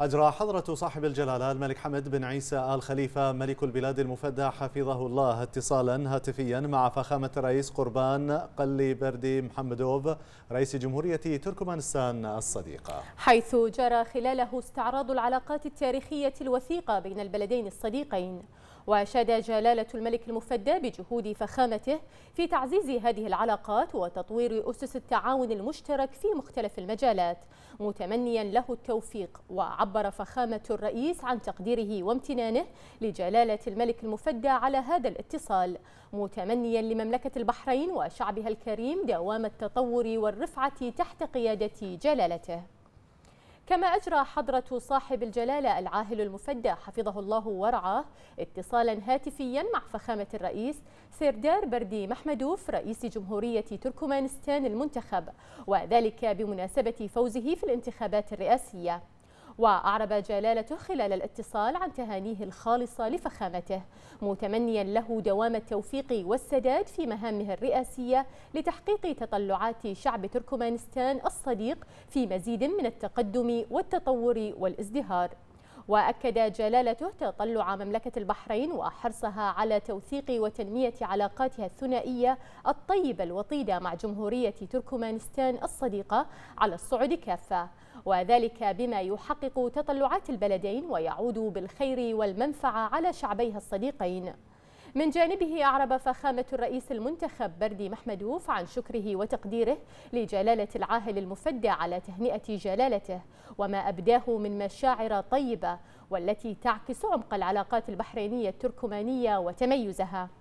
أجرى حضرة صاحب الجلالة الملك حمد بن عيسى آل خليفة ملك البلاد المفدى حفظه الله اتصالا هاتفيا مع فخامة الرئيس قربان قلي بردي محمدوف رئيس جمهورية تركمانستان الصديقة حيث جرى خلاله استعراض العلاقات التاريخية الوثيقة بين البلدين الصديقين وشاد جلالة الملك المفدى بجهود فخامته في تعزيز هذه العلاقات وتطوير أسس التعاون المشترك في مختلف المجالات متمنيا له التوفيق وعبر فخامة الرئيس عن تقديره وامتنانه لجلالة الملك المفدى على هذا الاتصال متمنيا لمملكة البحرين وشعبها الكريم دوام التطور والرفعة تحت قيادة جلالته كما أجرى حضرة صاحب الجلالة العاهل المفدى حفظه الله ورعاه اتصالا هاتفيا مع فخامة الرئيس سيردار بردي محمدوف رئيس جمهورية تركمانستان المنتخب وذلك بمناسبة فوزه في الانتخابات الرئاسية وأعرب جلالته خلال الاتصال عن تهانيه الخالصة لفخامته متمنيا له دوام التوفيق والسداد في مهامه الرئاسية لتحقيق تطلعات شعب تركمانستان الصديق في مزيد من التقدم والتطور والازدهار وأكد جلالته تطلع مملكة البحرين وحرصها على توثيق وتنمية علاقاتها الثنائية الطيبة الوطيدة مع جمهورية تركمانستان الصديقة على الصعود كافة وذلك بما يحقق تطلعات البلدين ويعود بالخير والمنفعة على شعبيها الصديقين من جانبه أعرب فخامة الرئيس المنتخب بردي محمدوف عن شكره وتقديره لجلالة العاهل المفدى على تهنئة جلالته وما أبداه من مشاعر طيبة والتي تعكس عمق العلاقات البحرينية التركمانية وتميزها